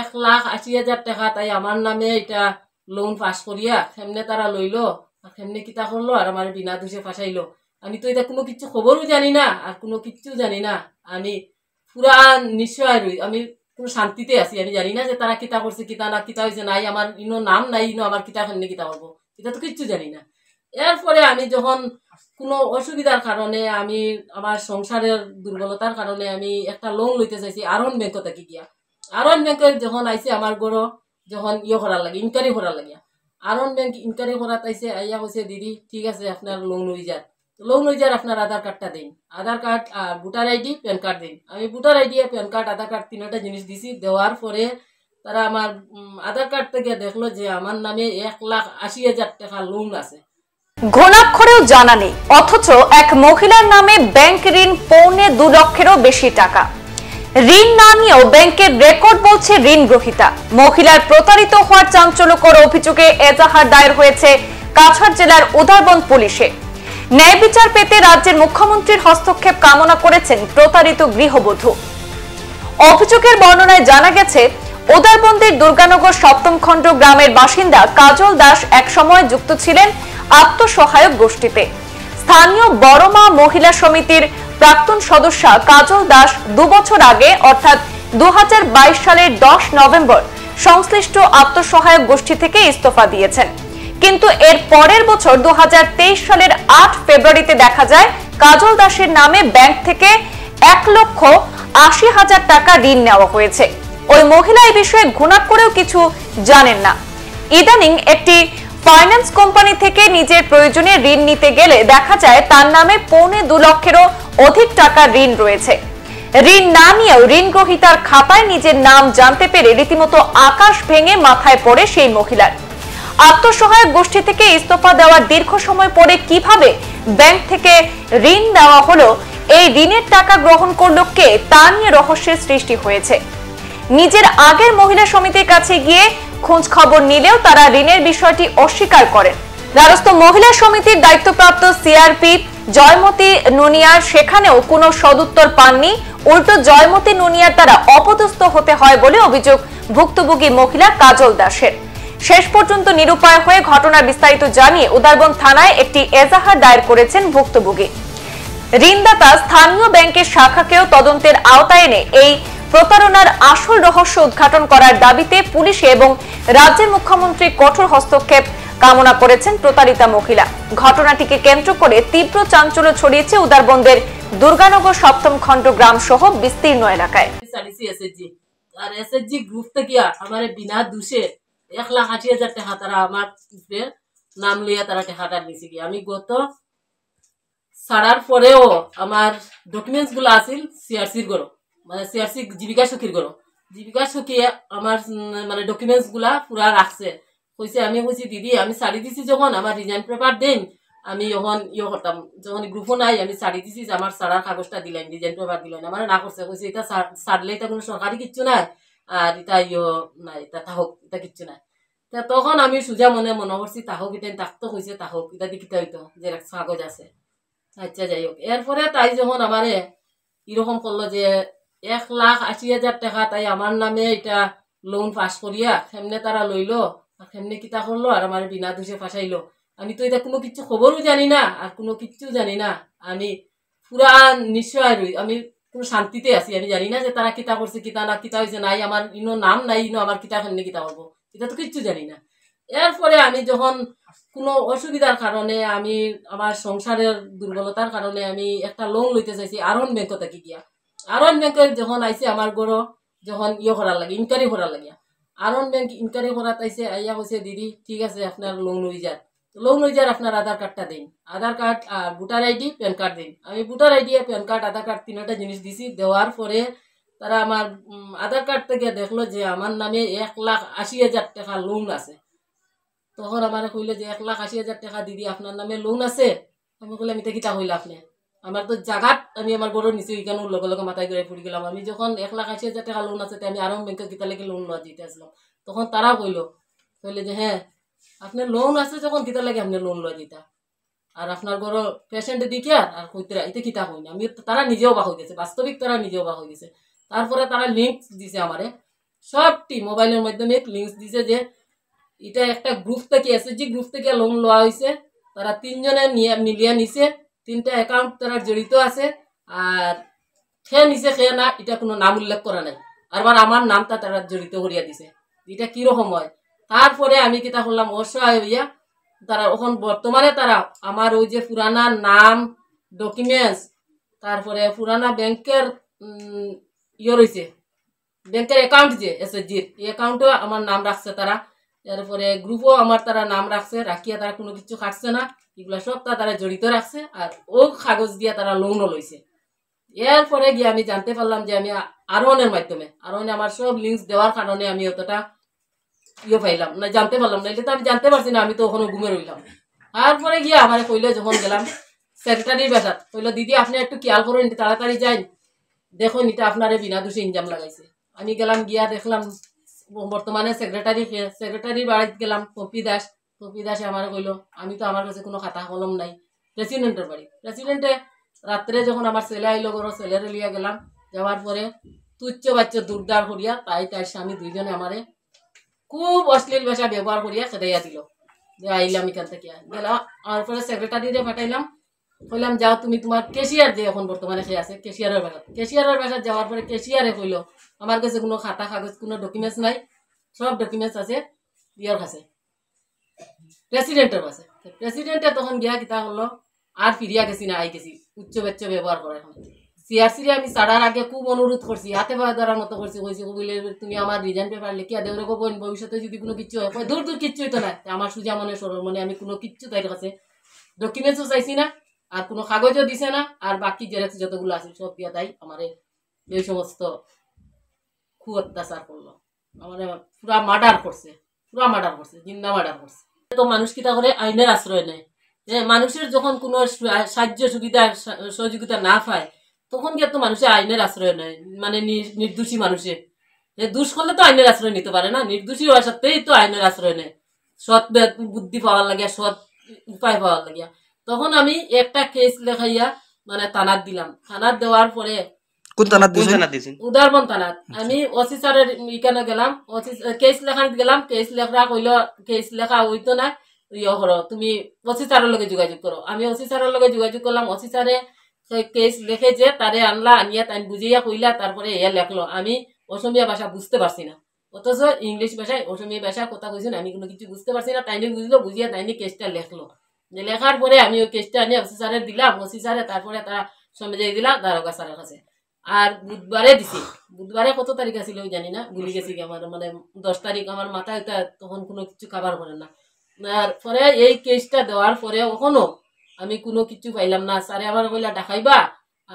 এক লাখ আশি হাজার টাকা তাই আমার নামে এটা লোন পাস করিয়া সেমনে তারা লইল আর সেমনে কিতা করলো আর আমার বিনা দোষে ফাঁসাইলো আমি তো এটা কোনো কিছু খবরও জানি না আর কোনো কিচ্ছু জানি না আমি পুরা নিশ্চয় আমি কোনো শান্তিতে আছি আমি জানি না যে তারা কিতা করছে কিতা না কিতা হয়েছে নাই আমার ইনো নাম নাই ইনো আমার কিতা সেমনে কিতা করবো এটা তো কিচ্ছু জানি না এরপরে আমি যখন কোনো অসুবিধার কারণে আমি আমার সংসারের দুর্বলতার কারণে আমি একটা লোন লইতে চাইছি আরন ব্যাংক থেকে গিয়া আরন ব্যাংকের যখন আইসে আমার গড় যখন ইয়ে করার লাগে ইনকোয়ারি করার লাগে আরন ব্যাংক ইনকোয়ারি করাত আইসে আইয়া কইছে দিদি ঠিক আছে আপনার লোন লই যান লোন লই যার আপনার আধার কার্ডটা দিন আধার কার্ড আর ভোটার আইডি প্যান কার্ড দিন আমি ভোটার আইডি আর প্যান কার্ড আধার কার্ড তিনটা জিনিস দিছি দেওয়ার পরে তারা আমার আধার কার্ড থেকে দেখলো যে আমার নামে এক লাখ আশি হাজার টাকা লোন আছে ঘনাক্ষরেও জানা নেই অথচ এক মহিলার নামে ব্যাংক ঋণ পৌনে দু লক্ষেরও বেশি টাকা ঋণ না নিয়েও ব্যাংকের রেকর্ড বলছে ঋণ গ্রহীতা মহিলার প্রতারিত হওয়ার চাঞ্চল্যকর অভিযোগে এজাহার দায়ের হয়েছে কাছাড় জেলার উদারবন পুলিশে ন্যায় বিচার পেতে রাজ্যের মুখ্যমন্ত্রীর হস্তক্ষেপ কামনা করেছেন প্রতারিত গৃহবধূ অভিযোগের বর্ণনায় জানা গেছে উদারবন্দির দুর্গানগর সপ্তম খণ্ড গ্রামের বাসিন্দা কাজল দাস এক সময় যুক্ত ছিলেন আত্মসহায়ক গোষ্ঠীতে স্থানীয় বড়মা মহিলা সমিতির প্রাক্তন সদস্যা কাজল দাস দু বছর আগে অর্থাৎ দু সালের দশ নভেম্বর সংশ্লিষ্ট আত্মসহায়ক গোষ্ঠী থেকে ইস্তফা দিয়েছেন কিন্তু এর পরের বছর দু সালের আট ফেব্রুয়ারিতে দেখা যায় কাজল দাসের নামে ব্যাংক থেকে এক লক্ষ আশি হাজার টাকা ঋণ নেওয়া হয়েছে ওই মহিলা এই বিষয়ে ঘুণাক করেও কিছু জানেন না ইদানিং একটি ফাইন্যান্স কোম্পানি থেকে নিজের প্রয়োজনে ঋণ নিতে গেলে দেখা যায় তার নামে পৌনে দু লক্ষেরও অধিক টাকা ঋণ রয়েছে ঋণ না নিয়েও ঋণ গ্রহিতার খাতায় নিজের নাম জানতে পেরে রীতিমতো আকাশ ভেঙে মাথায় পড়ে সেই মহিলার আত্মসহায়ক গোষ্ঠী থেকে ইস্তফা দেওয়ার দীর্ঘ সময় পরে কিভাবে ব্যাংক থেকে ঋণ দেওয়া হলো এই ঋণের টাকা গ্রহণ করল কে তা নিয়ে রহস্যের সৃষ্টি হয়েছে নিজের আগের মহিলা সমিতির কাছে গিয়ে খোঁজ খবর নিলেও তারা ঋণের বিষয়টি অস্বীকার করেন দ্বারস্থ মহিলা সমিতির দায়িত্বপ্রাপ্ত সিআরপি জয়মতী নুনিয়ার সেখানেও কোনো সদুত্তর পাননি উল্টো জয়মতী নুনিয়ার তারা অপদস্থ হতে হয় বলে অভিযোগ ভুক্তভোগী মহিলা কাজল দাসের শেষ পর্যন্ত নিরুপায় হয়ে ঘটনা বিস্তারিত জানিয়ে উদারবন থানায় একটি এজাহার দায়ের করেছেন ভুক্তভোগী ঋণদাতা স্থানীয় ব্যাংকের শাখাকেও তদন্তের আওতায় এনে এই প্রতারণার আসল রহস্য উদ্ঘাটন করার দাবিতে পুলিশ এবং রাজ্যের মুখ্যমন্ত্রী কঠোর হস্তক্ষেপ কামনা করেছেন প্রতারিতা মহিলা ঘটনাটিকে কেন্দ্র করে তীব্র চাঞ্চল্য ছড়িয়েছে উদারবন্দের দুর্গানগর সপ্তম খণ্ড গ্রাম সহ বিস্তীর্ণ এলাকায় আর এসএসজি গ্রুপ থেকে আমার বিনা দুষে এক লাখ আশি হাজার টাকা তারা আমার নাম লইয়া তারা টাকাটা নিছে কি আমি গত ছাড়ার পরেও আমার ডকুমেন্টস গুলো আছিল সিআরসির গরম মানে সিআরসি জীবিকা সখীর গেল জীবিকা সখী আমার মানে ডকুমেন্টস গুলা পুরা রাখছে কইছে আমি কইছি দিদি আমি সারি দিছি যখন আমার রিজাইন পেপার দেন আমি যখন ইয়ে করতাম যখন গ্রুপও নাই আমি সারি দিছি যে আমার সারার কাগজটা দিলাম রিজাইন পেপার দিলাম আমার না করছে কইছে এটা সারলে এটা কোনো সরকারি কিচ্ছু নাই আর এটা ইয়ে নাই এটা তাহক এটা কিচ্ছু নাই তা তখন আমি সোজা মনে মনে করছি তাহক এটা তাকতো কইছে তাহক এটা দিকিতা হইতো যে কাগজ আছে আচ্ছা যাই হোক এরপরে তাই যখন আমারে এরকম করলো যে এক লাখ আশি হাজার টাকা তাই আমার নামে এটা লোন পাস করিয়া সেমনে তারা লইল আর সেমনে কিতা করলো আর আমার বিনা দোষে ফাঁসাইলো আমি তো এটা কোনো কিছু খবরও জানি না আর কোনো কিছু জানি না আমি পুরা নিশ্চয় আমি কোনো শান্তিতে আছি আমি জানি না যে তারা কিতা করছে কিতা না কিতা হয়েছে নাই আমার ইনো নাম নাই ইনো আমার কিতা সেমনে কিতা করবো এটা তো কিচ্ছু জানি না এরপরে আমি যখন কোনো অসুবিধার কারণে আমি আমার সংসারের দুর্বলতার কারণে আমি একটা লোন লইতে চাইছি আরন ব্যাংক থেকে গিয়া আরন ব্যাংক যখন আইসে আমার গড় যখন ইয়ে করার লাগে ইনকোয়ারি করার লাগে আরন ব্যাংক ইনকোয়ারি করাত আইসে আইয়া কইছে দিদি ঠিক আছে আপনার লোন লই যান লোন লই যার আপনার আধার কার্ডটা দিন আধার কার্ড আর ভোটার আইডি প্যান কার্ড দিন আমি ভোটার আইডি আর প্যান কার্ড আধার কার্ড তিনটা জিনিস দিছি দেওয়ার পরে তারা আমার আধার কার্ড থেকে দেখলো যে আমার নামে এক লাখ আশি হাজার টাকা লোন আছে তখন আমার কইলো যে এক লাখ আশি হাজার টাকা দিদি আপনার নামে লোন আছে আমি কইলাম এটা কিতা হইল আপনার আমার তো জাগাত আমি আমার বড় নিচে ওইখানে লগে লগে মাথায় ঘুরে ফুড়ি গেলাম আমি যখন এক লাখ আশি হাজার টাকা লোন আছে আমি আরও ব্যাংকে কিতা লাগে লোন নেওয়া দিতে আসলাম তখন তারা কইল কইলে যে হ্যাঁ আপনার লোন আছে যখন কিতা লাগে আপনি লোন লওয়া দিতা আর আপনার বড় পেশেন্ট দিকে আর কইতে এতে কিতা হই না আমি তারা নিজেও বা হয়ে গেছে বাস্তবিক তারা নিজেও বা হয়ে গেছে তারপরে তারা লিঙ্ক দিছে আমারে সবটি মোবাইলের মাধ্যমে লিঙ্ক দিছে যে এটা একটা গ্রুপ থেকে আছে যে গ্রুপ থেকে লোন লওয়া হয়েছে তারা তিনজনে নিয়ে মিলিয়ে নিছে তিনটা অ্যাকাউন্ট তারা জড়িত আছে আর খে নিছে খেয়ে না এটা কোনো নাম উল্লেখ করা নাই আরবার আমার নামটা তারা জড়িত করিয়া দিছে এটা কিরকম হয় তারপরে আমি কিতা করলাম অসহায় হইয়া তারা এখন বর্তমানে তারা আমার ওই যে পুরানা নাম ডকুমেন্টস তারপরে পুরানা ব্যাংকের ইয়ে রয়েছে ব্যাংকের অ্যাকাউন্ট যে জির এই অ্যাকাউন্টেও আমার নাম রাখছে তারা তারপরে গ্রুপও আমার তারা নাম রাখছে রাখিয়া তারা কোনো কিছু কাটছে না এগুলা সবটা তারা জড়িত রাখছে আর ও কাগজ দিয়া তারা লোনও লইছে এরপরে গিয়ে আমি জানতে পারলাম যে আমি আরোহণের মাধ্যমে আরোহণে আমার সব লিঙ্কস দেওয়ার কারণে আমি অতটা ইয়ে পাইলাম না জানতে পারলাম না এটা তো আমি জানতে পারছি না আমি তো ওখানে ঘুমে রইলাম তারপরে গিয়ে আমার কইলে যখন গেলাম সেক্রেটারির বেটার কইলো দিদি আপনি একটু খেয়াল করুন তাড়াতাড়ি যাই দেখুন এটা আপনারে বিনা দোষে ইনজাম লাগাইছে আমি গেলাম গিয়া দেখলাম বর্তমানে সেক্রেটারি সেক্রেটারির বাড়িতে গেলাম পপি দাস তো পিদাসে আমার কইল আমি তো আমার কাছে কোনো খাতা কলম নাই প্রেসিডেন্টের বাড়ি প্রেসিডেন্টে রাত্রে যখন আমার ছেলে আইল গরো ছেলের লিয়া গেলাম যাওয়ার পরে তুচ্ছ বাচ্চা দুর্দার করিয়া তাই তাই স্বামী দুইজনে আমারে খুব অশ্লীল ভাষা ব্যবহার করিয়া খেদাইয়া দিল যে আইলাম এখান থেকে গেলাম আর পরে সেক্রেটারিরে পাঠাইলাম কইলাম যাও তুমি তোমার কেশিয়ার যে এখন বর্তমানে সে আছে কেশিয়ারের বেলা কেশিয়ারের বেলা যাওয়ার পরে কেশিয়ারে কইল আমার কাছে কোনো খাতা কাগজ কোনো ডকুমেন্টস নাই সব ডকুমেন্টস আছে ইয়ার কাছে প্রেসিডেন্টের পাশে প্রেসিডেন্টে তখন গিয়া কিতা করলো আর ফিরিয়া গেছি না আই গেছি উচ্চ বাচ্চ ব্যবহার করে এখন সিআরসিরে আমি ছাড়ার আগে খুব অনুরোধ করছি হাতে পায়ে ধরার মতো করছি কইছি বলে তুমি আমার রিজাইন পেপার লেখিয়া দেবরে গোপন ভবিষ্যতে যদি কোনো কিচ্ছু হয় দূর দূর কিচ্ছুই তো না আমার সুজা মনে সরল মনে আমি কোনো কিচ্ছু তাই কাছে ডকুমেন্টসও চাইছি না আর কোনো কাগজও দিছে না আর বাকি জেরাক্স যতগুলো আছে সব দিয়া তাই আমার এই সমস্ত খুব অত্যাচার করলো আমার পুরা মার্ডার করছে পুরা মার্ডার করছে জিন্দা মার্ডার করছে তো মানুষ কি তাহলে আইনের আশ্রয় নেয় যে মানুষের যখন কোন সাহায্য সুবিধা সহযোগিতা না পায় তখন কি তো মানুষের আইনের আশ্রয় নেয় মানে নির্দোষী মানুষের যে দুষ করলে তো আইনের আশ্রয় নিতে পারে না নির্দোষী হওয়া সত্ত্বেই তো আইনের আশ্রয় নেয় সৎ বুদ্ধি পাওয়ার লাগিয়া সৎ উপায় পাওয়ার লাগিয়া তখন আমি একটা কেস লেখাইয়া মানে থানার দিলাম থানার দেওয়ার পরে আচ্ছা। তারপরে লেখলো আমি অসমীয়া ভাষা বুঝতে পারছি না অথচ ইংলিশ ভাষায় অসমীয়া ভাষা কথা কইছেন আমি কোনো কিছু বুঝতে পারছি না তাইনি বুঝলো বুঝিয়া তাইনি কেসটা লেখলো লেখার পরে আমি ওই কেসটা নিয়ে ওসি দিলাম অফিসারে তারপরে তারা সমেজাই দিলাম দারোগা সারের কাছে আর বুধবারে দিছি বুধবারে কত তারিখ আছিল জানি না ভুলে গেছি আমার মানে দশ তারিখ আমার মাথায় তখন কোনো কিছু খাবার করে না আর পরে এই কেসটা দেওয়ার পরে ওখনো আমি কোনো কিছু পাইলাম না স্যারে আবার বললা ডাকাইবা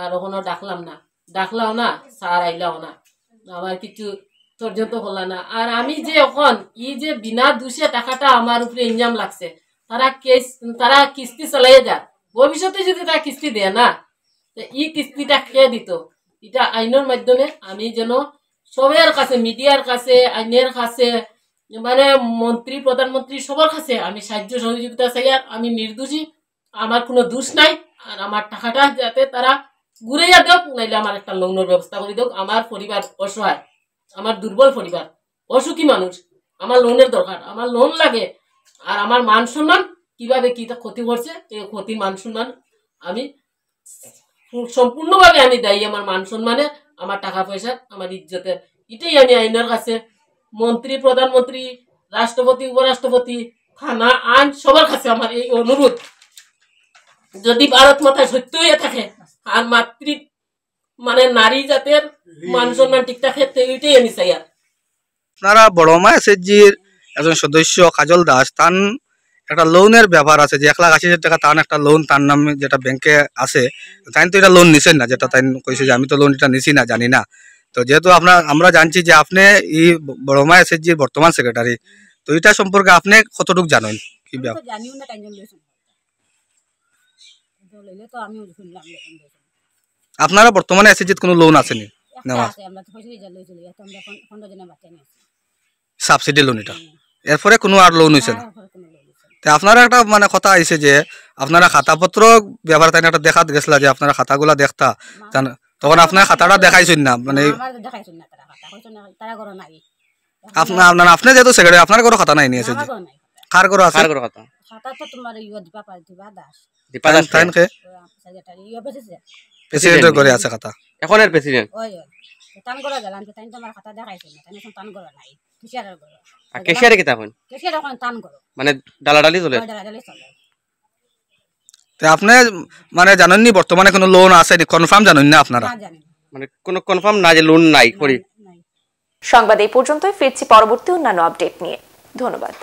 আর ওখনো ডাকলাম না ডাকলাও না স্যার আইলাও না আমার কিছু তো হলো না আর আমি যে এখন ই যে বিনা দুষে টাকাটা আমার উপরে ইনজাম লাগছে তারা কেস তারা কিস্তি চালাইয়ে যা ভবিষ্যতে যদি তারা কিস্তি দেয় না ই কিস্তিটা খেয়ে দিত এটা আইনের মাধ্যমে আমি যেন সবের কাছে মিডিয়ার কাছে আইনের কাছে মানে মন্ত্রী প্রধানমন্ত্রী সবার কাছে আমি সাহায্য সহযোগিতা চাই আর আমি নির্দোষী আমার কোনো দোষ নাই আর আমার টাকাটা যাতে তারা ঘুরাইয়া দেওক নাইলে আমার একটা লোনের ব্যবস্থা করে দেওক আমার পরিবার অসহায় আমার দুর্বল পরিবার অসুখী মানুষ আমার লোনের দরকার আমার লোন লাগে আর আমার মান সম্মান কিভাবে কী ক্ষতি করছে এই ক্ষতির মান সম্মান আমি সম্পূর্ণভাবে আমি দায়ী আমার মান সম্মানে আমার টাকা পয়সা আমার ইজ্জতে এটাই আমি আইনের কাছে মন্ত্রী প্রধানমন্ত্রী রাষ্ট্রপতি উপরাষ্ট্রপতি থানা আইন সবার কাছে আমার এই অনুরোধ যদি ভারত মাথায় সত্য হয়ে থাকে আর মাতৃ মানে নারী জাতের মান সম্মান ঠিক থাকে এইটাই আমি চাই আর আপনারা বড় মায় একজন সদস্য কাজল দাস তান একটা লোনের ব্যাপার আছে যে এক লাখ আশি হাজার টাকা তার একটা লোন তার নামে যেটা ব্যাংকে আছে তাই তো এটা লোন নিছেন না যেটা তাই কইছে যে আমি তো লোন এটা নিছি না জানি না তো যেহেতু আপনার আমরা জানছি যে আপনি ই বড়মা এসএসজির বর্তমান সেক্রেটারি তো এটা সম্পর্কে আপনি কতটুকু জানেন কি ব্যাপার আপনারা বর্তমানে এসএসজির কোনো লোন আসেনি সাবসিডি লোন এটা হ্যাঁ। এরপরে কোনো আর লোন হয়েছে না হ্যাঁ, তা আপনারা একটা মানে কথা আইছে যে আপনারা খাতাপত্র ব্যবহার তাই একটা দেখাত গেছিলা যে আপনারা খাতাগুলা দেখতা তখন আপনার খাতাটা দেখাইছেন না মানে আপনার আপনার আপনি যেহেতু সেক্রেটারি আপনার কোনো খাতা নাই নিয়েছে কার করো আছে কার করো খাতা খাতা তো তোমার ইয়া দিবা পার দিবা দাস দিবা দাস টাইম কে প্রেসিডেন্ট করে আছে খাতা এখন এর প্রেসিডেন্ট ওই ওই তান করা গেলাম তাই তোমার খাতা দেখাইছেন না তাই সন্তান করা নাই কেশিয়ারের কেশিয়ারে কি তখন কেশিয়ার এখন তান ঘর মানে ডালাডালি চলে হ্যাঁ, ডালাডালি চলে তো আপনি মানে জানেন নি বর্তমানে কোনো লোন আছে নি কনফার্ম জানেন না আপনারা মানে কোনো কনফার্ম না যে লোন নাই করি সংবাদ এই পর্যন্তই ফিরছি পরবর্তী অন্যান্য আপডেট নিয়ে ধন্যবাদ